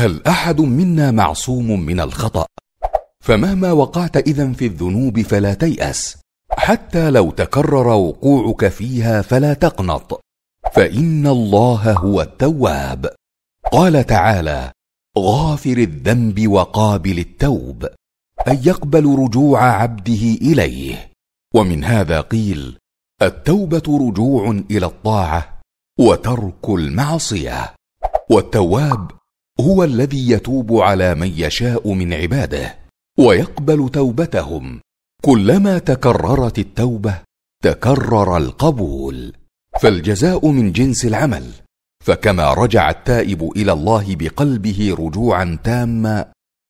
هل احد منا معصوم من الخطا فمهما وقعت اذا في الذنوب فلا تياس حتى لو تكرر وقوعك فيها فلا تقنط فان الله هو التواب قال تعالى غافر الذنب وقابل التوب اي يقبل رجوع عبده اليه ومن هذا قيل التوبه رجوع الى الطاعه وترك المعصيه والتواب هو الذي يتوب على من يشاء من عباده ويقبل توبتهم كلما تكررت التوبه تكرر القبول فالجزاء من جنس العمل فكما رجع التائب الى الله بقلبه رجوعا تاما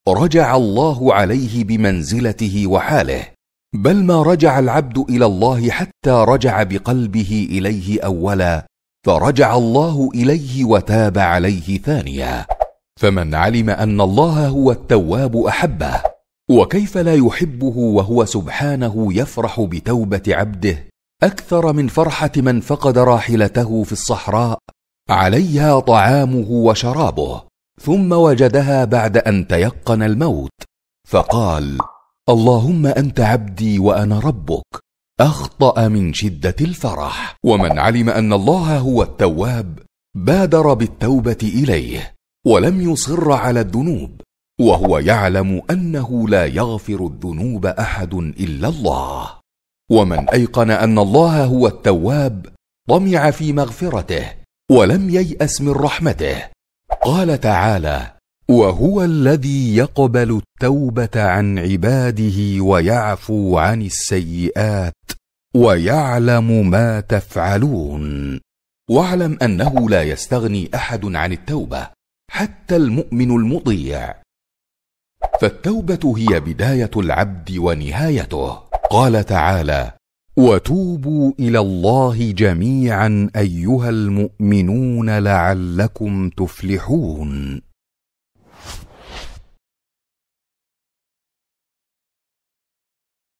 رجع الله عليه بمنزلته وحاله بل ما رجع العبد الى الله حتى رجع بقلبه اليه اولا فرجع الله اليه وتاب عليه ثانيا فمن علم ان الله هو التواب احبه وكيف لا يحبه وهو سبحانه يفرح بتوبه عبده اكثر من فرحه من فقد راحلته في الصحراء عليها طعامه وشرابه ثم وجدها بعد ان تيقن الموت فقال اللهم انت عبدي وانا ربك اخطا من شده الفرح ومن علم ان الله هو التواب بادر بالتوبه اليه ولم يصر على الذنوب وهو يعلم انه لا يغفر الذنوب احد الا الله ومن ايقن ان الله هو التواب طمع في مغفرته ولم يياس من رحمته قال تعالى وهو الذي يقبل التوبه عن عباده ويعفو عن السيئات ويعلم ما تفعلون واعلم انه لا يستغني احد عن التوبه حتى المؤمن المطيع فالتوبه هي بدايه العبد ونهايته قال تعالى وتوبوا الى الله جميعا ايها المؤمنون لعلكم تفلحون